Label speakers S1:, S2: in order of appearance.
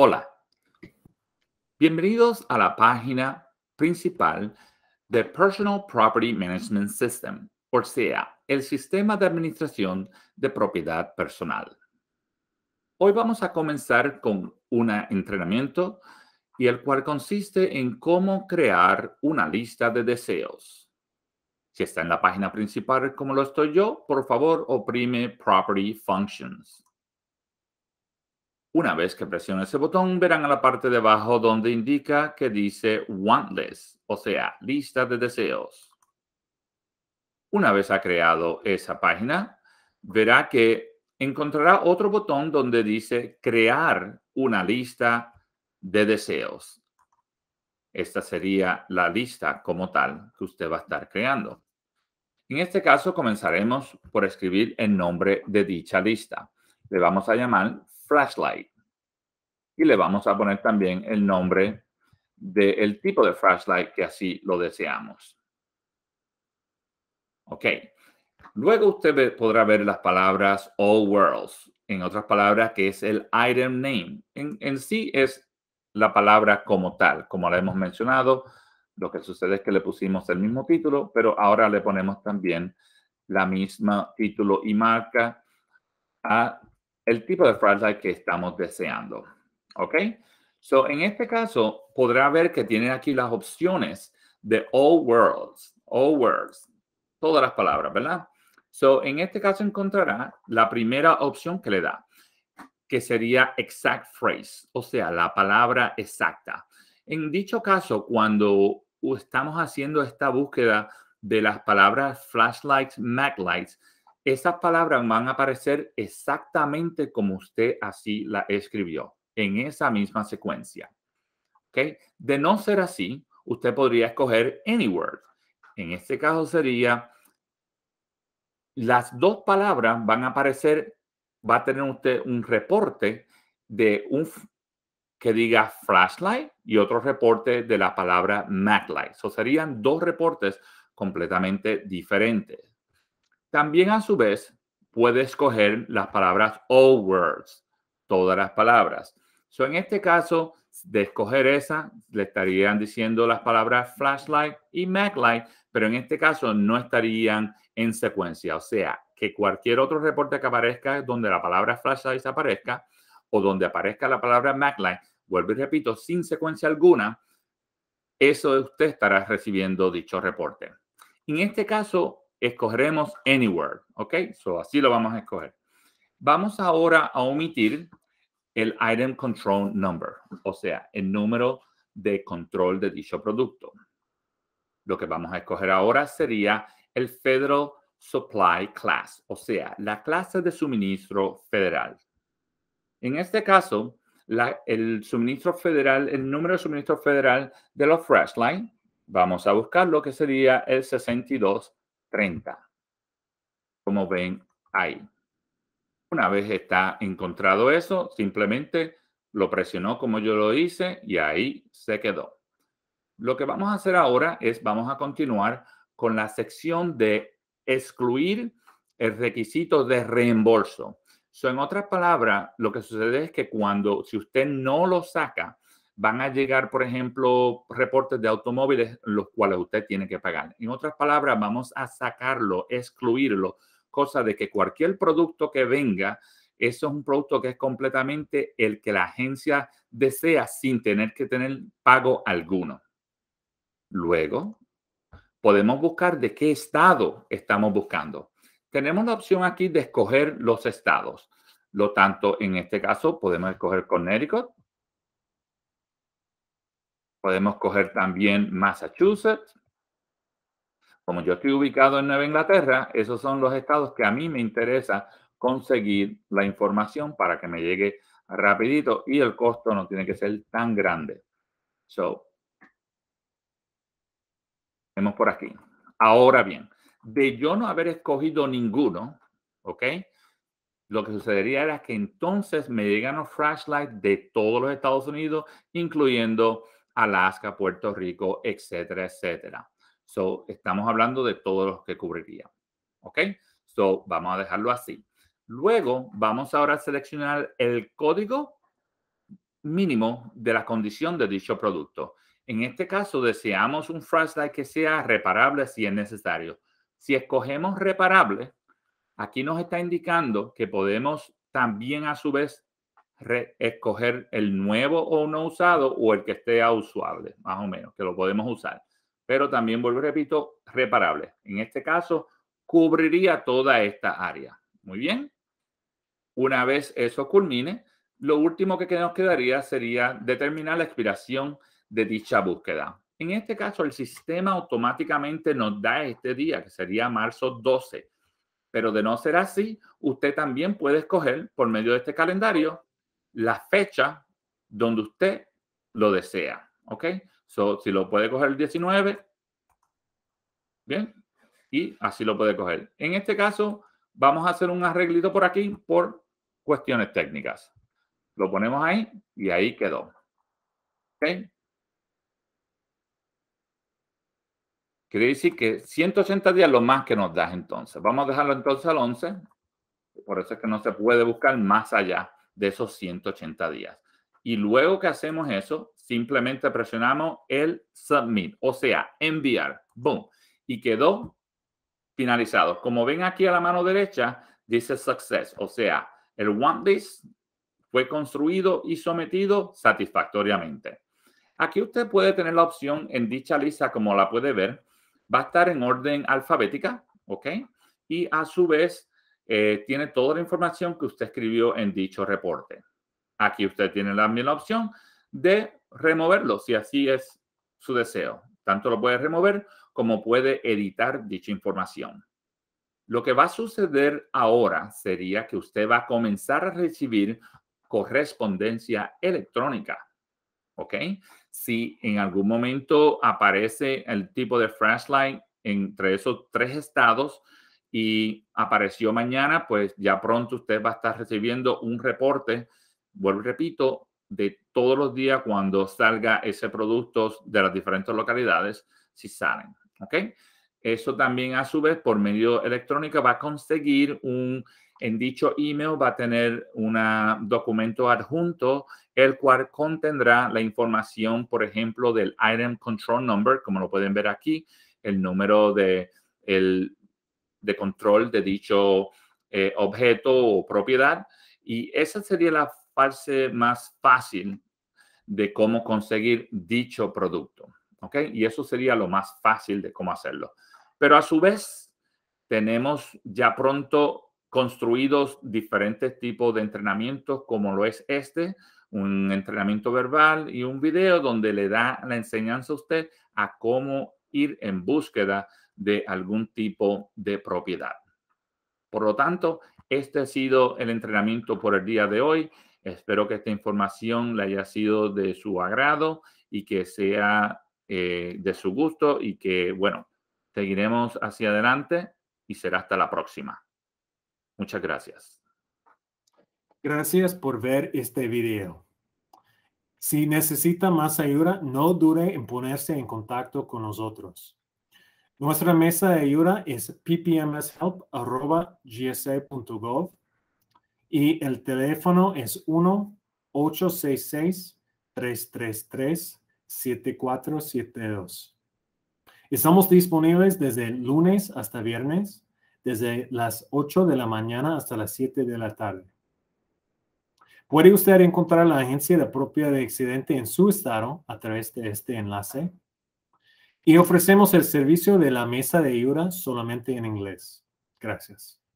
S1: Hola, bienvenidos a la página principal de Personal Property Management System, o sea, el sistema de administración de propiedad personal. Hoy vamos a comenzar con un entrenamiento y el cual consiste en cómo crear una lista de deseos. Si está en la página principal como lo estoy yo, por favor oprime Property Functions una vez que presione ese botón, verán a la parte de abajo donde indica que dice Want o sea, lista de deseos. Una vez ha creado esa página, verá que encontrará otro botón donde dice Crear una lista de deseos. Esta sería la lista como tal que usted va a estar creando. En este caso, comenzaremos por escribir el nombre de dicha lista. Le vamos a llamar flashlight y le vamos a poner también el nombre del tipo de flashlight que así lo deseamos. Ok. Luego usted podrá ver las palabras all worlds. En otras palabras, que es el item name. En, en sí es la palabra como tal, como la hemos mencionado. Lo que sucede es que le pusimos el mismo título, pero ahora le ponemos también la misma título y marca a el tipo de flashlight que estamos deseando. ¿Ok? So, en este caso, podrá ver que tiene aquí las opciones de all worlds, all words, todas las palabras, ¿verdad? So, en este caso encontrará la primera opción que le da, que sería exact phrase, o sea, la palabra exacta. En dicho caso, cuando estamos haciendo esta búsqueda de las palabras flashlights, maglights, esas palabras van a aparecer exactamente como usted así la escribió en esa misma secuencia. ¿Okay? De no ser así, usted podría escoger any word. En este caso sería, las dos palabras van a aparecer, va a tener usted un reporte de un que diga flashlight y otro reporte de la palabra maglight. o serían dos reportes completamente diferentes. También a su vez puede escoger las palabras all words, todas las palabras. So, en este caso, de escoger esa, le estarían diciendo las palabras flashlight y maglight, pero en este caso no estarían en secuencia. O sea, que cualquier otro reporte que aparezca donde la palabra flashlight aparezca o donde aparezca la palabra maglight, vuelvo y repito, sin secuencia alguna, eso usted estará recibiendo dicho reporte. En este caso, escogeremos anywhere, ¿ok? So, así lo vamos a escoger. Vamos ahora a omitir el Item Control Number, o sea, el número de control de dicho producto. Lo que vamos a escoger ahora sería el Federal Supply Class, o sea, la clase de suministro federal. En este caso, el suministro federal, el número de suministro federal de los Freshline, vamos a buscar lo que sería el 6230. Como ven ahí. Una vez está encontrado eso, simplemente lo presionó como yo lo hice y ahí se quedó. Lo que vamos a hacer ahora es vamos a continuar con la sección de excluir el requisito de reembolso. So, en otras palabras, lo que sucede es que cuando, si usted no lo saca, van a llegar, por ejemplo, reportes de automóviles los cuales usted tiene que pagar. En otras palabras, vamos a sacarlo, excluirlo, cosa de que cualquier producto que venga, eso es un producto que es completamente el que la agencia desea sin tener que tener pago alguno. Luego, podemos buscar de qué estado estamos buscando. Tenemos la opción aquí de escoger los estados. Lo tanto, en este caso, podemos escoger Connecticut. Podemos escoger también Massachusetts. Como yo estoy ubicado en Nueva Inglaterra, esos son los estados que a mí me interesa conseguir la información para que me llegue rapidito y el costo no tiene que ser tan grande. So, vemos por aquí. Ahora bien, de yo no haber escogido ninguno, ¿ok? Lo que sucedería era que entonces me llegan los flashlights de todos los Estados Unidos, incluyendo Alaska, Puerto Rico, etcétera, etcétera. So, estamos hablando de todos los que cubriría. ¿Ok? So, vamos a dejarlo así. Luego, vamos ahora a seleccionar el código mínimo de la condición de dicho producto. En este caso, deseamos un flashlight que sea reparable si es necesario. Si escogemos reparable, aquí nos está indicando que podemos también a su vez escoger el nuevo o no usado o el que esté usable, más o menos, que lo podemos usar pero también, vuelvo repito, reparable. En este caso, cubriría toda esta área. Muy bien. Una vez eso culmine, lo último que nos quedaría sería determinar la expiración de dicha búsqueda. En este caso, el sistema automáticamente nos da este día, que sería marzo 12. Pero de no ser así, usted también puede escoger por medio de este calendario la fecha donde usted lo desea. ¿Ok? si lo puede coger el 19, bien, y así lo puede coger. En este caso, vamos a hacer un arreglito por aquí por cuestiones técnicas. Lo ponemos ahí y ahí quedó. ¿Ok? Quiere decir que 180 días es lo más que nos das entonces. Vamos a dejarlo entonces al 11. Por eso es que no se puede buscar más allá de esos 180 días. Y luego que hacemos eso, simplemente presionamos el submit, o sea, enviar. Boom. Y quedó finalizado. Como ven aquí a la mano derecha, dice success, o sea, el want fue construido y sometido satisfactoriamente. Aquí usted puede tener la opción en dicha lista, como la puede ver, va a estar en orden alfabética, ¿ok? Y a su vez eh, tiene toda la información que usted escribió en dicho reporte. Aquí usted tiene también la opción de removerlo, si así es su deseo. Tanto lo puede remover como puede editar dicha información. Lo que va a suceder ahora sería que usted va a comenzar a recibir correspondencia electrónica. ¿Ok? Si en algún momento aparece el tipo de flashlight entre esos tres estados y apareció mañana, pues ya pronto usted va a estar recibiendo un reporte vuelvo y repito, de todos los días cuando salga ese producto de las diferentes localidades, si salen. ¿ok? Eso también a su vez por medio electrónico va a conseguir un, en dicho email va a tener un documento adjunto, el cual contendrá la información, por ejemplo, del item control number, como lo pueden ver aquí, el número de, el, de control de dicho eh, objeto o propiedad. Y esa sería la más fácil de cómo conseguir dicho producto. ¿Ok? Y eso sería lo más fácil de cómo hacerlo. Pero a su vez, tenemos ya pronto construidos diferentes tipos de entrenamientos, como lo es este, un entrenamiento verbal y un video donde le da la enseñanza a usted a cómo ir en búsqueda de algún tipo de propiedad. Por lo tanto, este ha sido el entrenamiento por el día de hoy. Espero que esta información le haya sido de su agrado y que sea eh, de su gusto y que, bueno, seguiremos hacia adelante y será hasta la próxima. Muchas gracias. Gracias por ver este video. Si necesita más ayuda, no dude en ponerse en contacto con nosotros. Nuestra mesa de ayuda es ppmshelp.gsa.gov y el teléfono es 1-866-333-7472. Estamos disponibles desde lunes hasta viernes, desde las 8 de la mañana hasta las 7 de la tarde. Puede usted encontrar la agencia de propia de accidente en su estado a través de este enlace. Y ofrecemos el servicio de la mesa de ayuda solamente en inglés. Gracias.